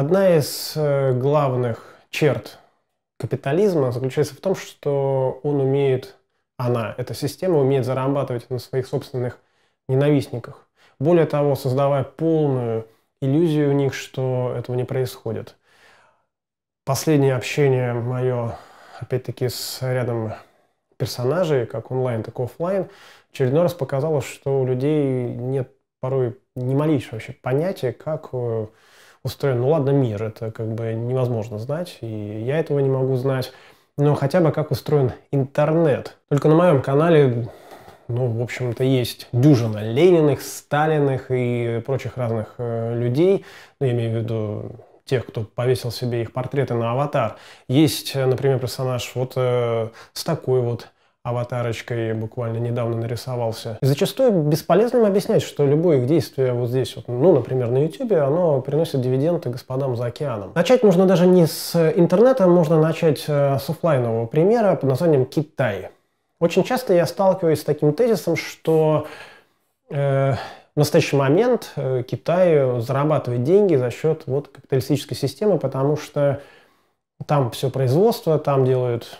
Одна из э, главных черт капитализма заключается в том, что он умеет, она, эта система умеет зарабатывать на своих собственных ненавистниках. Более того, создавая полную иллюзию у них, что этого не происходит. Последнее общение мое, опять-таки, с рядом персонажей, как онлайн, так и офлайн, очередной раз показало, что у людей нет порой ни малейшего вообще понятия, как э, устроен. Ну ладно, мир, это как бы невозможно знать, и я этого не могу знать. Но хотя бы как устроен интернет. Только на моем канале, ну, в общем-то, есть дюжина Лениных, Сталиных и прочих разных э, людей. Ну, я имею в виду тех, кто повесил себе их портреты на аватар. Есть, э, например, персонаж вот э, с такой вот аватарочкой буквально недавно нарисовался. И зачастую бесполезным объяснять, что любое их действие вот здесь, вот, ну, например, на YouTube, оно приносит дивиденды господам за океаном. Начать можно даже не с интернета, можно начать э, с офлайнового примера под названием Китай. Очень часто я сталкиваюсь с таким тезисом, что э, в настоящий момент э, Китай зарабатывает деньги за счет вот капиталистической системы, потому что там все производство, там делают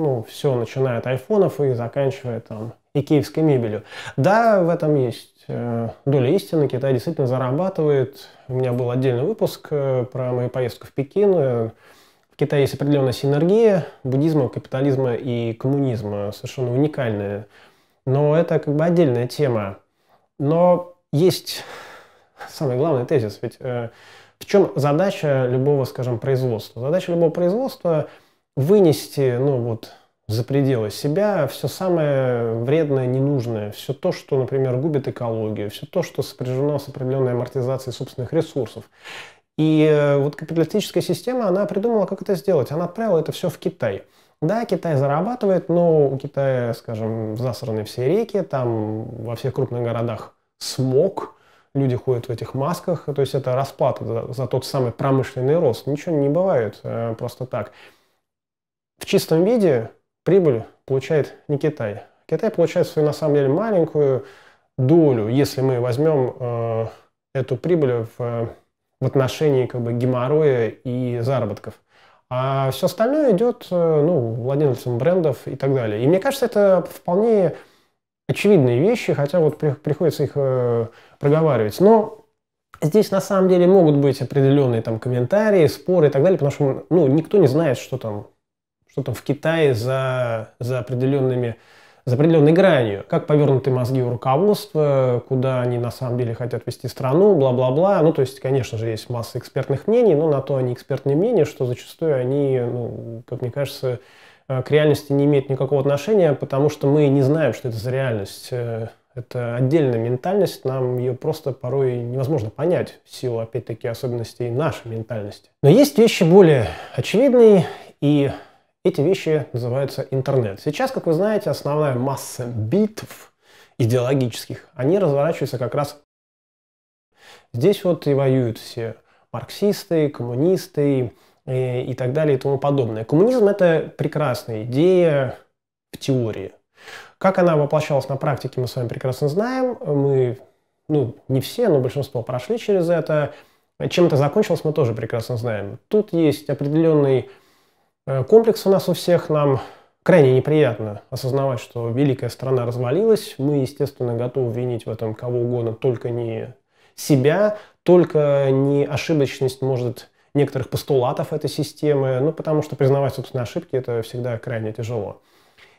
ну, все, начиная от айфонов и заканчивая там и киевской мебелью. Да, в этом есть э, доля истины. Китай действительно зарабатывает. У меня был отдельный выпуск э, про мою поездку в Пекин. Э, в Китае есть определенная синергия буддизма, капитализма и коммунизма. Совершенно уникальная. Но это как бы отдельная тема. Но есть самый главный тезис. Ведь в чем задача любого, скажем, производства? Задача любого производства вынести, ну вот, за пределы себя все самое вредное, ненужное, все то, что, например, губит экологию, все то, что сопряжено с определенной амортизацией собственных ресурсов. И э, вот капиталистическая система, она придумала, как это сделать. Она отправила это все в Китай. Да, Китай зарабатывает, но у Китая, скажем, засраны все реки, там во всех крупных городах смог, люди ходят в этих масках, то есть это расплата за, за тот самый промышленный рост. Ничего не бывает э, просто так в чистом виде прибыль получает не Китай. Китай получает свою, на самом деле, маленькую долю, если мы возьмем э, эту прибыль в, в отношении как бы, геморроя и заработков. А все остальное идет э, ну, владельцам брендов и так далее. И мне кажется, это вполне очевидные вещи, хотя вот при, приходится их э, проговаривать. Но Здесь на самом деле могут быть определенные там комментарии, споры и так далее, потому что ну, никто не знает, что там что там в Китае за, за, определенными, за определенной гранью. Как повернуты мозги у руководства, куда они на самом деле хотят вести страну, бла-бла-бла. Ну, то есть, конечно же, есть масса экспертных мнений, но на то они экспертные мнения, что зачастую они, ну, как мне кажется, э, к реальности не имеют никакого отношения, потому что мы не знаем, что это за реальность. Э, это отдельная ментальность, нам ее просто порой невозможно понять в силу, опять-таки, особенностей нашей ментальности. Но есть вещи более очевидные и эти вещи называются интернет. Сейчас, как вы знаете, основная масса битв идеологических, они разворачиваются как раз здесь вот и воюют все марксисты, коммунисты и, э, и так далее и тому подобное. Коммунизм это прекрасная идея в теории. Как она воплощалась на практике, мы с вами прекрасно знаем. Мы, ну, не все, но большинство прошли через это. Чем это закончилось, мы тоже прекрасно знаем. Тут есть определенный Э, комплекс у нас у всех нам крайне неприятно осознавать, что великая страна развалилась. Мы, естественно, готовы винить в этом кого угодно, только не себя, только не ошибочность, может, некоторых постулатов этой системы, ну, потому что признавать собственные ошибки – это всегда крайне тяжело.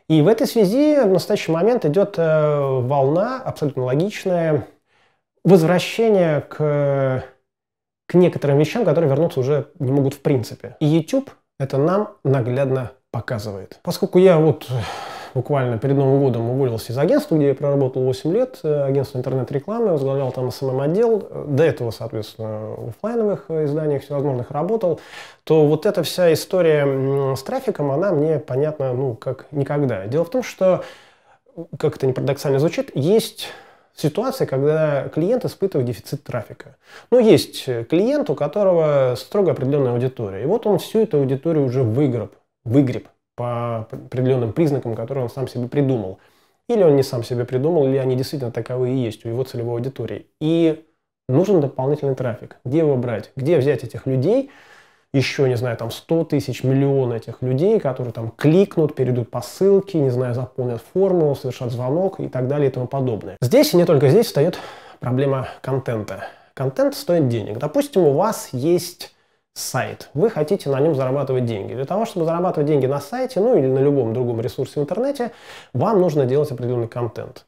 И в этой связи в настоящий момент идет э, волна, абсолютно логичная, возвращение к, к некоторым вещам, которые вернуться уже не могут в принципе. И YouTube это нам наглядно показывает. Поскольку я вот э, буквально перед Новым годом уволился из агентства, где я проработал 8 лет, э, агентство интернет-рекламы, возглавлял там СММ-отдел, э, до этого, соответственно, в офлайновых изданиях всевозможных работал, то вот эта вся история с трафиком, она мне понятна, ну, как никогда. Дело в том, что, как это не парадоксально звучит, есть ситуация, когда клиент испытывает дефицит трафика. Ну, есть э, клиент, у которого строго определенная аудитория. И вот он всю эту аудиторию уже выгреб, выгреб по определенным признакам, которые он сам себе придумал. Или он не сам себе придумал, или они действительно таковые и есть у его целевой аудитории. И нужен дополнительный трафик. Где его брать? Где взять этих людей – еще, не знаю, там 100 тысяч, миллион этих людей, которые там кликнут, перейдут по ссылке, не знаю, заполнят форму, совершат звонок и так далее и тому подобное. Здесь и не только здесь встает проблема контента. Контент стоит денег. Допустим, у вас есть сайт. Вы хотите на нем зарабатывать деньги. Для того, чтобы зарабатывать деньги на сайте, ну или на любом другом ресурсе в интернете, вам нужно делать определенный контент.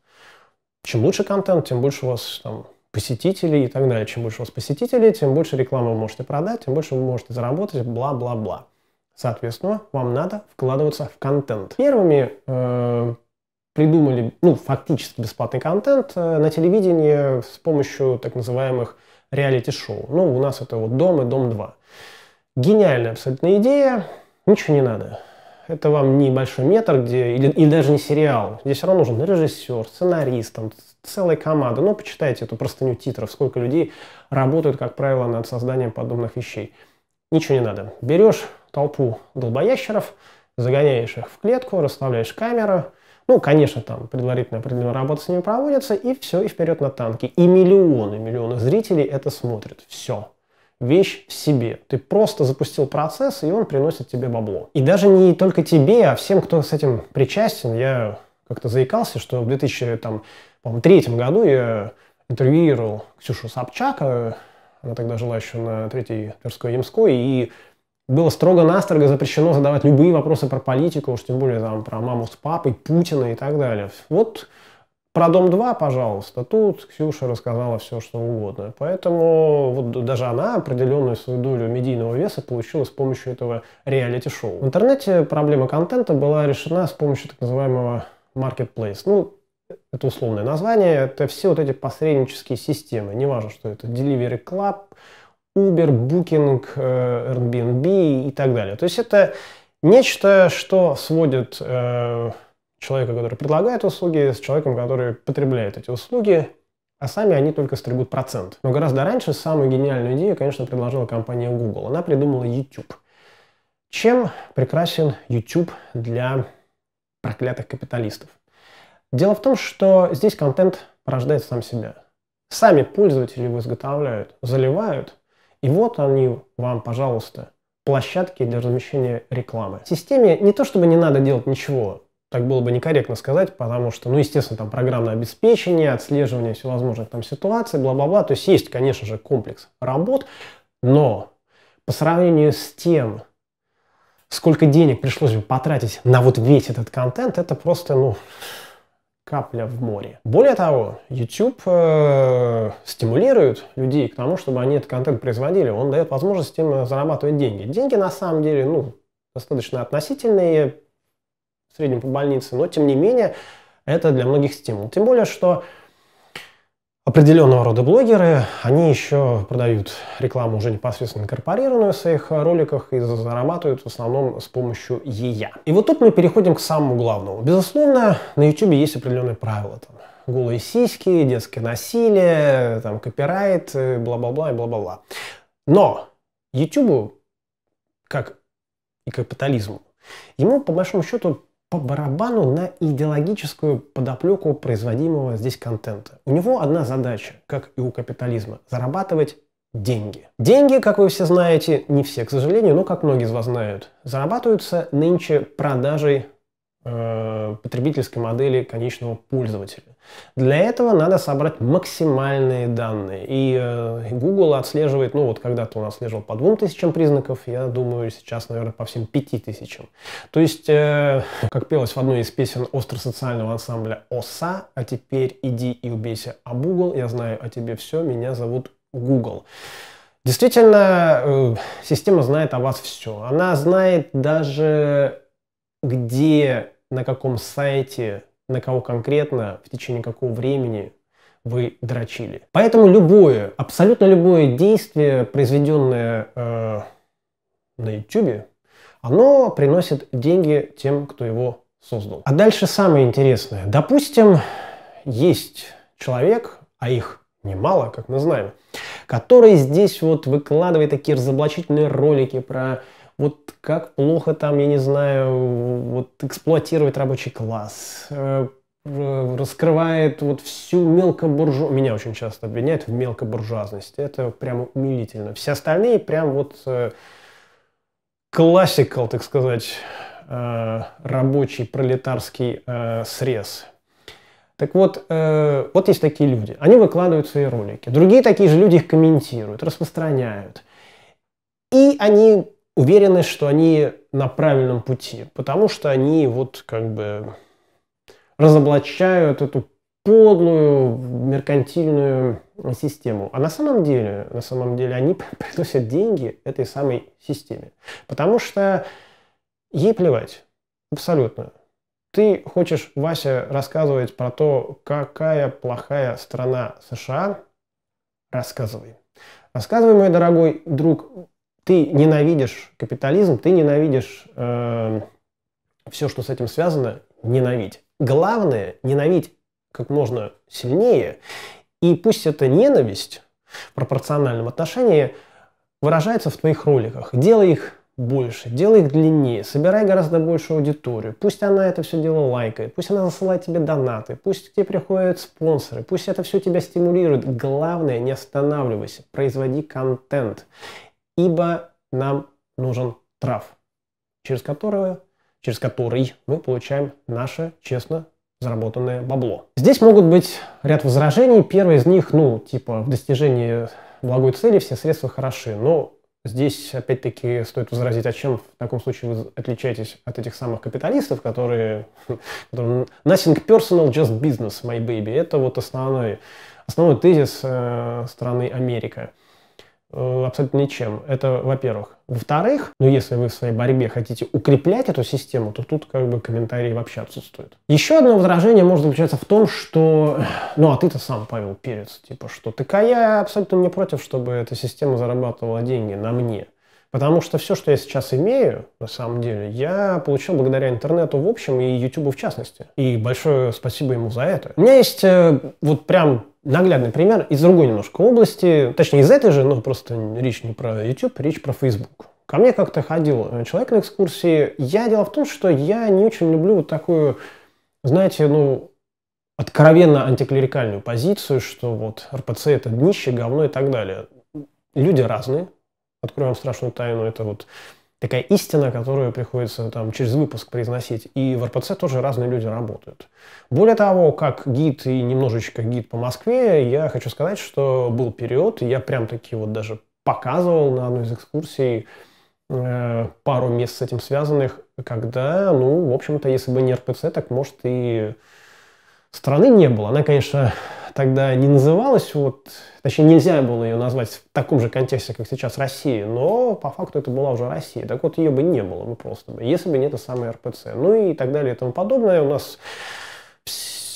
Чем лучше контент, тем больше у вас там посетителей и так далее. Чем больше у вас посетителей, тем больше рекламы вы можете продать, тем больше вы можете заработать, бла-бла-бла. Соответственно, вам надо вкладываться в контент. Первыми э, придумали, ну, фактически бесплатный контент э, на телевидении с помощью так называемых реалити-шоу. Ну, у нас это вот «Дом» и «Дом 2». Гениальная абсолютно идея, ничего не надо. Это вам не большой метр, где или, или даже не сериал. Здесь все равно нужен режиссер, сценарист, там, целая команда. Ну, почитайте эту простыню титров, сколько людей работают, как правило, над созданием подобных вещей. Ничего не надо. Берешь толпу долбоящеров, загоняешь их в клетку, расставляешь камеру. Ну, конечно, там предварительно определенная работа с ними проводится, и все, и вперед на танки. И миллионы, миллионы зрителей это смотрят. Все вещь в себе. Ты просто запустил процесс, и он приносит тебе бабло. И даже не только тебе, а всем, кто с этим причастен. Я как-то заикался, что в 2003 году я интервьюировал Ксюшу Собчак, она тогда жила еще на Третьей Тверской Ямской, и было строго-настрого запрещено задавать любые вопросы про политику, уж тем более там про маму с папой, Путина и так далее. Вот про дом 2, пожалуйста, тут Ксюша рассказала все, что угодно. Поэтому вот даже она определенную свою долю медийного веса получила с помощью этого реалити-шоу. В интернете проблема контента была решена с помощью так называемого marketplace. Ну, это условное название, это все вот эти посреднические системы. Неважно, что это Delivery Club, Uber, Booking, э, Airbnb и так далее. То есть это нечто, что сводит э, человека, который предлагает услуги, с человеком, который потребляет эти услуги, а сами они только стригут процент. Но гораздо раньше самую гениальную идею, конечно, предложила компания Google. Она придумала YouTube. Чем прекрасен YouTube для проклятых капиталистов? Дело в том, что здесь контент порождает сам себя. Сами пользователи его изготовляют, заливают, и вот они вам, пожалуйста, площадки для размещения рекламы. В системе не то чтобы не надо делать ничего, так было бы некорректно сказать, потому что, ну, естественно, там программное обеспечение, отслеживание всевозможных там ситуаций, бла-бла-бла. То есть есть, конечно же, комплекс работ, но по сравнению с тем, сколько денег пришлось бы потратить на вот весь этот контент, это просто, ну, капля в море. Более того, YouTube э, стимулирует людей к тому, чтобы они этот контент производили. Он дает возможность им зарабатывать деньги. Деньги на самом деле, ну, достаточно относительные, среднем по больнице, но тем не менее это для многих стимул. Тем более, что определенного рода блогеры, они еще продают рекламу уже непосредственно инкорпорированную в своих э, роликах и зарабатывают в основном с помощью ЕЯ. И вот тут мы переходим к самому главному. Безусловно, на YouTube есть определенные правила. Там, голые сиськи, детское насилие, там, копирайт, э, бла-бла-бла и бла-бла-бла. Но YouTube, как и капитализму, ему, по большому счету, по барабану на идеологическую подоплеку производимого здесь контента. У него одна задача, как и у капитализма, зарабатывать деньги. Деньги, как вы все знаете, не все, к сожалению, но как многие из вас знают, зарабатываются нынче продажей Э, потребительской модели конечного пользователя. Для этого надо собрать максимальные данные. И э, Google отслеживает, ну вот когда-то он отслеживал по двум тысячам признаков, я думаю, сейчас, наверное, по всем пяти тысячам. То есть, э, как пелось в одной из песен остросоциального ансамбля «Оса», а теперь иди и убейся об Google, я знаю о тебе все, меня зовут Google. Действительно, система знает о вас все. Она знает даже где на каком сайте, на кого конкретно, в течение какого времени вы дрочили. Поэтому любое, абсолютно любое действие, произведенное э, на YouTube, оно приносит деньги тем, кто его создал. А дальше самое интересное. Допустим, есть человек, а их немало, как мы знаем, который здесь вот выкладывает такие разоблачительные ролики про вот как плохо там, я не знаю, вот эксплуатирует рабочий класс, э, раскрывает вот всю мелкобуржу... Меня очень часто обвиняют в мелкобуржуазности. Это прям умилительно. Все остальные прям вот э, классикал, так сказать, э, рабочий пролетарский срез. Так вот, э, вот есть такие люди. Они выкладывают свои ролики. Другие такие же люди их комментируют, распространяют. И они уверенность, что они на правильном пути, потому что они вот как бы разоблачают эту подлую меркантильную систему. А на самом деле, на самом деле они приносят деньги этой самой системе. Потому что ей плевать. Абсолютно. Ты хочешь, Вася, рассказывать про то, какая плохая страна США? Рассказывай. Рассказывай, мой дорогой друг, ты ненавидишь капитализм, ты ненавидишь э, эм, все, что с этим связано, ненавидь. Главное, ненавидь как можно сильнее. И пусть эта ненависть в пропорциональном отношении выражается в твоих роликах. Делай их больше, делай их длиннее, собирай гораздо большую аудиторию. Пусть она это все дело лайкает, пусть она засылает тебе донаты, пусть к тебе приходят спонсоры, пусть это все тебя стимулирует. Главное, не останавливайся, производи контент ибо нам нужен трав, через, которую, через который мы получаем наше честно заработанное бабло. Здесь могут быть ряд возражений. Первое из них, ну, типа, в достижении благой цели все средства хороши, но здесь, опять-таки, стоит возразить, а чем в таком случае вы отличаетесь от этих самых капиталистов, которые... которые Nothing personal, just business, my baby. Это вот основной, основной тезис э, страны Америка. Э, абсолютно ничем. Это, во-первых. Во-вторых, ну если вы в своей борьбе хотите укреплять эту систему, то тут как бы комментарии вообще отсутствуют. Еще одно возражение может заключаться в том, что, ну а ты-то сам, Павел Перец, типа, что ты я абсолютно не против, чтобы эта система зарабатывала деньги на мне. Потому что все, что я сейчас имею, на самом деле, я получил благодаря интернету в общем и YouTube в частности. И большое спасибо ему за это. У меня есть э, вот прям наглядный пример из другой немножко области. Точнее, из этой же, но просто речь не про YouTube, речь про Facebook. Ко мне как-то ходил э, человек на экскурсии. Я дело в том, что я не очень люблю вот такую, знаете, ну, откровенно антиклерикальную позицию, что вот РПЦ это днище, говно и так далее. Люди разные, Открою вам страшную тайну, это вот такая истина, которую приходится там через выпуск произносить. И в РПЦ тоже разные люди работают. Более того, как гид и немножечко гид по Москве, я хочу сказать, что был период, я прям таки вот даже показывал на одной из экскурсий э, пару мест с этим связанных, когда, ну, в общем-то, если бы не РПЦ, так может и страны не было. Она, конечно, тогда не называлась, вот, точнее, нельзя было ее назвать в таком же контексте, как сейчас Россия, но по факту это была уже Россия. Так вот, ее бы не было бы просто, если бы не это самое РПЦ. Ну и так далее и тому подобное. У нас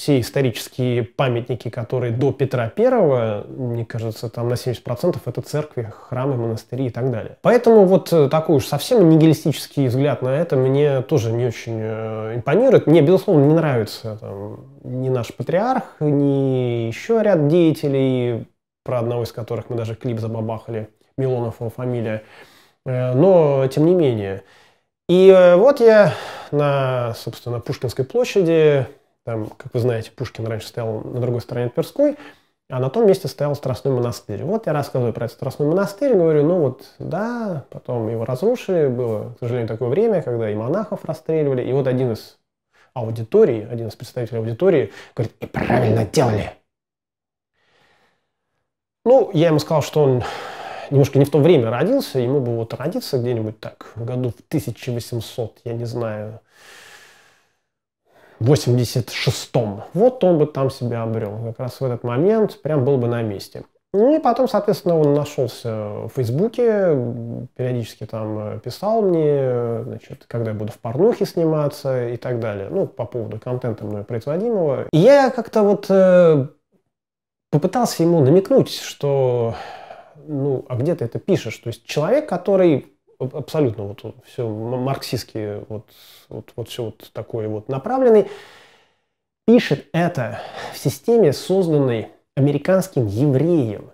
все исторические памятники, которые до Петра I, мне кажется, там на 70% это церкви, храмы, монастыри и так далее. Поэтому вот э, такой уж совсем нигилистический взгляд на это мне тоже не очень э, импонирует. Мне, безусловно, не нравится там, ни наш патриарх, ни еще ряд деятелей, про одного из которых мы даже клип забабахали, Милонов его фамилия. Э, но, тем не менее. И вот я на, собственно, Пушкинской площади там, как вы знаете, Пушкин раньше стоял на другой стороне Тверской, а на том месте стоял Страстной монастырь. Вот я рассказываю про этот Страстной монастырь, говорю, ну вот, да, потом его разрушили, было, к сожалению, такое время, когда и монахов расстреливали, и вот один из аудитории, один из представителей аудитории, говорит, и правильно делали. Ну, я ему сказал, что он немножко не в то время родился, ему бы вот родиться где-нибудь так, в году в 1800, я не знаю, 86-м. Вот он бы там себя обрел. Как раз в этот момент прям был бы на месте. Ну и потом, соответственно, он нашелся в Фейсбуке, периодически там э, писал мне, значит, когда я буду в порнухе сниматься и так далее. Ну, по поводу контента мной производимого. И я как-то вот э, попытался ему намекнуть, что, ну, а где ты это пишешь? То есть человек, который абсолютно вот, все марксистски, вот, вот, вот все вот такое вот направленный, пишет это в системе, созданной американским евреем.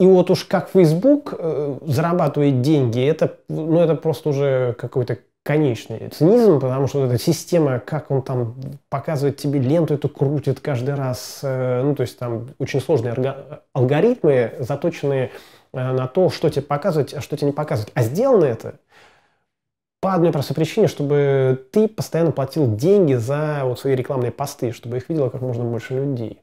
И вот уж как Facebook э, зарабатывает деньги, это, ну, это просто уже какой-то конечный цинизм, потому что вот эта система, как он там показывает тебе ленту, эту крутит каждый раз, э, ну, то есть там очень сложные алгоритмы, заточенные э, Э, на то, что тебе показывать, а что тебе не показывать. А сделано это по одной простой причине, чтобы ты постоянно платил деньги за вот свои рекламные посты, чтобы их видело как можно больше людей.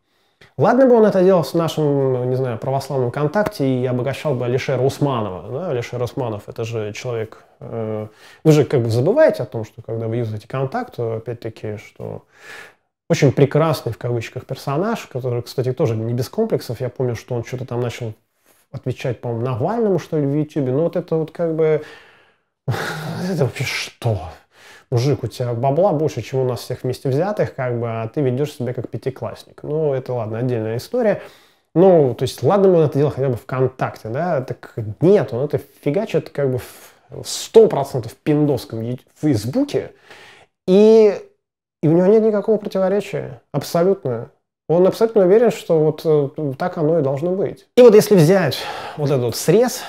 Ладно бы он это делал в нашем, не знаю, православном контакте и обогащал бы Алишера Усманова. Да? Алишер Усманов – это же человек… Э, вы же как бы забываете о том, что когда вы юзаете контакт, опять-таки, что очень прекрасный в кавычках персонаж, который, кстати, тоже не без комплексов. Я помню, что он что-то там начал отвечать, по-моему, Навальному, что ли, в Ютьюбе. Ну, вот это вот как бы... Это вообще что? Мужик, у тебя бабла больше, чем у нас всех вместе взятых, как бы, а ты ведешь себя как пятиклассник. Ну, это, ладно, отдельная история. Ну, то есть, ладно бы он это делал хотя бы ВКонтакте, да, так нет, он это фигачит как бы в 100% в пиндосском Фейсбуке, и, и у него нет никакого противоречия, абсолютно он абсолютно уверен, что вот э, так оно и должно быть. И вот если взять вот этот вот срез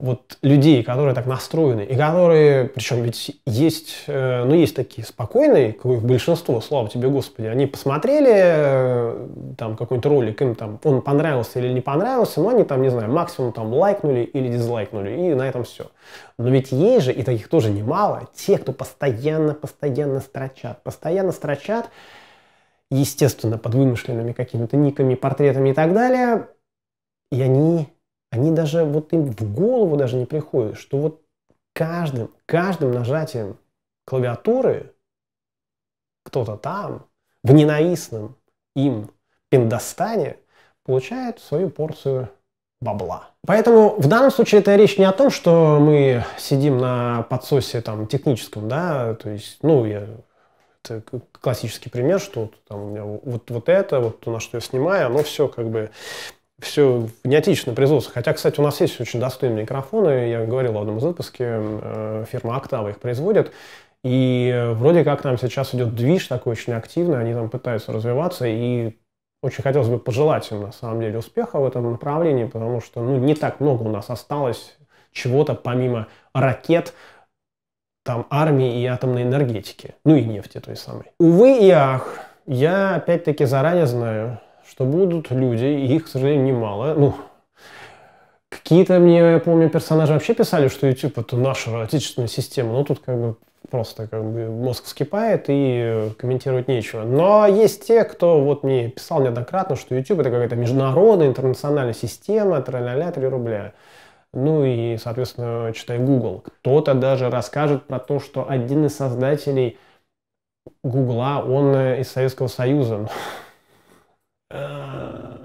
вот людей, которые так настроены, и которые, причем ведь есть, э, ну, есть такие спокойные, их большинство, слава тебе, Господи, они посмотрели э, там какой-нибудь ролик, им там он понравился или не понравился, но они там, не знаю, максимум там лайкнули или дизлайкнули, и на этом все. Но ведь есть же, и таких тоже немало, те, кто постоянно, постоянно строчат, постоянно строчат, естественно, под вымышленными какими-то никами, портретами и так далее. И они, они даже, вот им в голову даже не приходит, что вот каждым, каждым нажатием клавиатуры кто-то там, в ненавистном им пиндостане, получает свою порцию бабла. Поэтому в данном случае это речь не о том, что мы сидим на подсосе там техническом, да, то есть, ну, я это классический пример, что вот, там, у меня вот, вот это, вот то, на что я снимаю, оно все как бы все не отечественное производство. Хотя, кстати, у нас есть очень достойные микрофоны. Я говорил в одном из выпуске, э, фирма «Октава» их производит. И э, вроде как там сейчас идет движ такой очень активный, они там пытаются развиваться, и очень хотелось бы пожелать им, на самом деле, успеха в этом направлении, потому что ну, не так много у нас осталось чего-то помимо ракет, там армии и атомной энергетики, ну и нефти той самой. Увы и ах, я опять-таки заранее знаю, что будут люди, и их, к сожалению, немало, ну, какие-то мне, я помню, персонажи вообще писали, что YouTube это наша отечественная система, ну тут как бы просто как бы мозг вскипает и комментировать нечего. Но есть те, кто вот мне писал неоднократно, что YouTube это какая-то международная интернациональная система, тра-ля-ля, 3 рубля ну и, соответственно, читай Google. Кто-то даже расскажет про то, что один из создателей Гугла, он э, из Советского Союза. Э,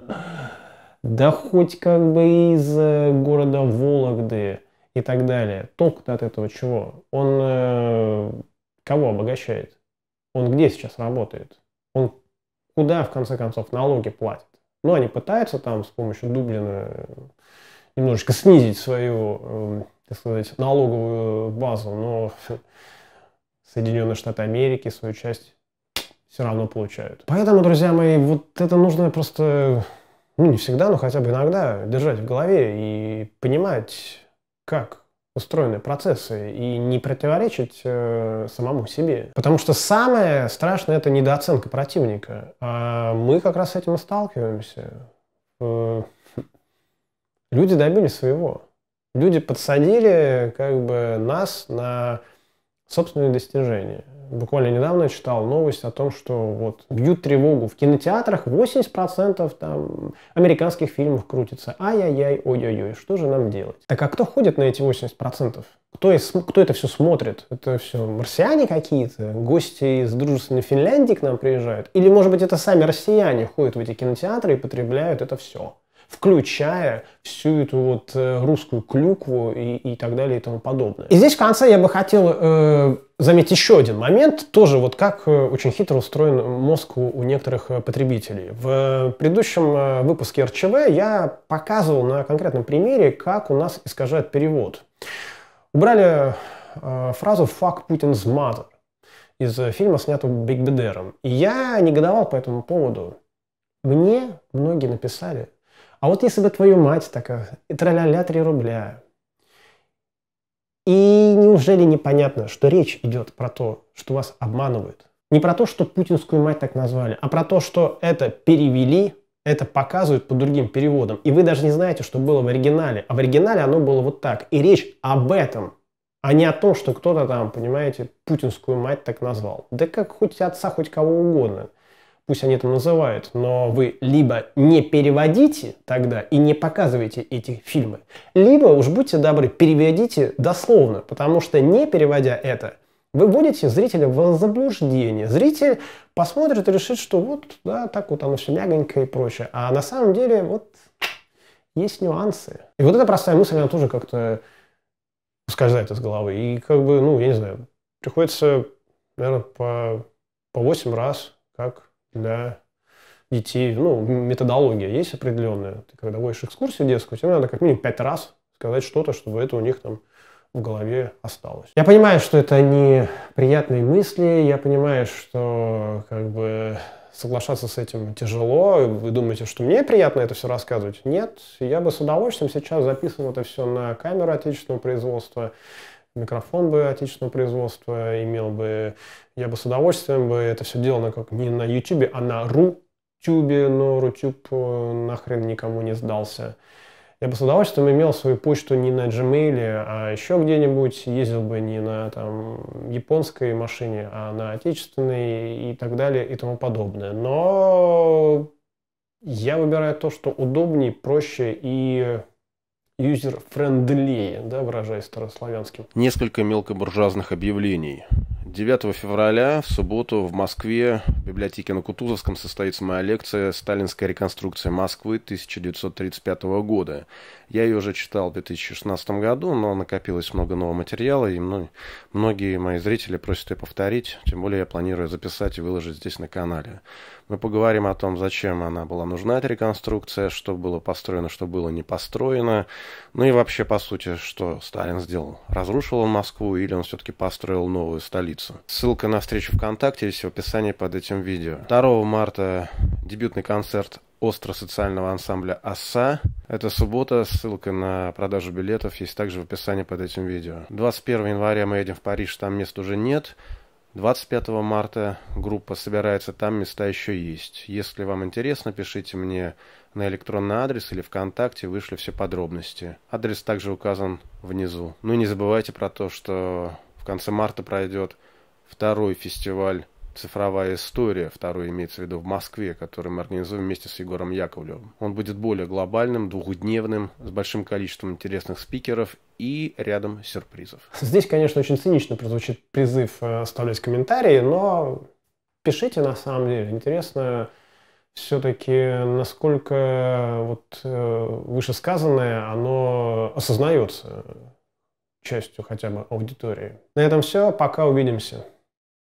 да хоть как бы из э, города Вологды и так далее. Толк-то от этого чего? Он кого обогащает? Он где сейчас работает? Он куда, в конце концов, налоги платит? Ну, они пытаются там с помощью Дублина немножечко снизить свою, эм, так сказать, налоговую базу, но Соединенные Штаты Америки свою часть все равно получают. Поэтому, друзья мои, вот это нужно просто, ну не всегда, но хотя бы иногда держать в голове и понимать, как устроены процессы и не противоречить э, самому себе. Потому что самое страшное это недооценка противника. А мы как раз с этим и сталкиваемся. Э, люди добились своего. Люди подсадили как бы нас на собственные достижения. Буквально недавно я читал новость о том, что вот бьют тревогу. В кинотеатрах 80% там американских фильмов крутится. Ай-яй-яй, ой-ой-ой, что же нам делать? Так а кто ходит на эти 80%? Кто, кто это все смотрит? Это все марсиане какие-то? Гости из дружественной Финляндии к нам приезжают? Или, может быть, это сами россияне ходят в эти кинотеатры и потребляют это все? включая всю эту вот э, русскую клюкву и, и так далее и тому подобное. И здесь в конце я бы хотел э, заметить еще один момент, тоже вот как э, очень хитро устроен мозг у, у некоторых э, потребителей. В предыдущем выпуске РЧВ я показывал на конкретном примере, как у нас искажает перевод. Убрали э, фразу «fuck Putin's mother» из фильма, снятого Биг Бедером, И я негодовал по этому поводу. Мне многие написали, а вот если бы твою мать такая, э, и траля-ля 3 рубля. И неужели непонятно, что речь идет про то, что вас обманывают? Не про то, что путинскую мать так назвали, а про то, что это перевели, это показывают по другим переводам. И вы даже не знаете, что было в оригинале. А в оригинале оно было вот так. И речь об этом, а не о том, что кто-то там, понимаете, путинскую мать так назвал. Да как хоть отца, хоть кого угодно пусть они это называют, но вы либо не переводите тогда и не показываете эти фильмы, либо, уж будьте добры, переведите дословно, потому что не переводя это, вы вводите зрителя в заблуждение. Зритель посмотрит и решит, что вот, да, так вот оно все мягонько и прочее. А на самом деле, вот, есть нюансы. И вот эта простая мысль, она тоже как-то ускользает из головы. И как бы, ну, я не знаю, приходится, наверное, по, по 8 раз, как для детей, ну, методология есть определенная. Ты когда водишь экскурсию детскую, тебе надо как минимум пять раз сказать что-то, чтобы это у них там в голове осталось. Я понимаю, что это не приятные мысли, я понимаю, что как бы соглашаться с этим тяжело, вы думаете, что мне приятно это все рассказывать? Нет, я бы с удовольствием сейчас записывал это все на камеру отечественного производства, микрофон бы отечественного производства имел бы, я бы с удовольствием бы это все делал на, как, не на YouTube, а на Рутюбе, но Рутюб э, нахрен никому не сдался. Я бы с удовольствием имел свою почту не на Gmail, а еще где-нибудь, ездил бы не на там, японской машине, а на отечественной и так далее и тому подобное. Но я выбираю то, что удобнее, проще и юзер-френдлее, да, выражаясь старославянским. Несколько мелкобуржуазных объявлений. 9 февраля в субботу в Москве в библиотеке на Кутузовском состоится моя лекция «Сталинская реконструкция Москвы 1935 года». Я ее уже читал в 2016 году, но накопилось много нового материала, и многие мои зрители просят ее повторить, тем более я планирую записать и выложить здесь на канале. Мы поговорим о том, зачем она была нужна, эта реконструкция, что было построено, что было не построено. Ну и вообще, по сути, что Сталин сделал. Разрушил он Москву или он все-таки построил новую столицу. Ссылка на встречу ВКонтакте есть в описании под этим видео. 2 марта дебютный концерт остро-социального ансамбля «Оса». Это суббота, ссылка на продажу билетов есть также в описании под этим видео. 21 января мы едем в Париж, там мест уже нет. 25 марта группа собирается, там места еще есть. Если вам интересно, пишите мне на электронный адрес или ВКонтакте, вышли все подробности. Адрес также указан внизу. Ну и не забывайте про то, что в конце марта пройдет второй фестиваль цифровая история, второй имеется в виду в Москве, который мы организуем вместе с Егором Яковлевым. Он будет более глобальным, двухдневным, с большим количеством интересных спикеров и рядом сюрпризов. Здесь, конечно, очень цинично прозвучит призыв э, оставлять комментарии, но пишите на самом деле. Интересно все-таки, насколько вот э, вышесказанное, оно осознается частью хотя бы аудитории. На этом все. Пока увидимся.